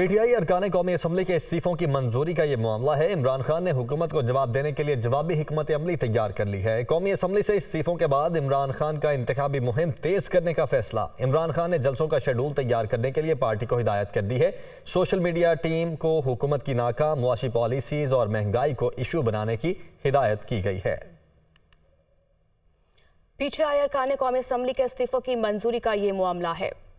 PTI अरकान कौमी assembly के इस्तीफ़ों की मंजूरी का यह मामला है इमरान खान ने हुकूमत को जवाब देने के लिए जवाबी हमत अमली तैयार कर ली है कौमी असम्बली से इस्तीफ़ों के बाद इमरान खान का इंतबी मुहिम तेज़ करने का फैसला इमरान खान ने जलसों का शेड्यूल तैयार करने के लिए पार्टी को हिदायत कर दी है सोशल मीडिया टीम को हुकूमत की नाकाम मुआशी पॉलिसीज़ और महंगाई को इशू बनाने की हिदायत की गई है पीटीआई अरकान कौमी असम्बली के इस्तीफ़ों की मंजूरी का ये मामला है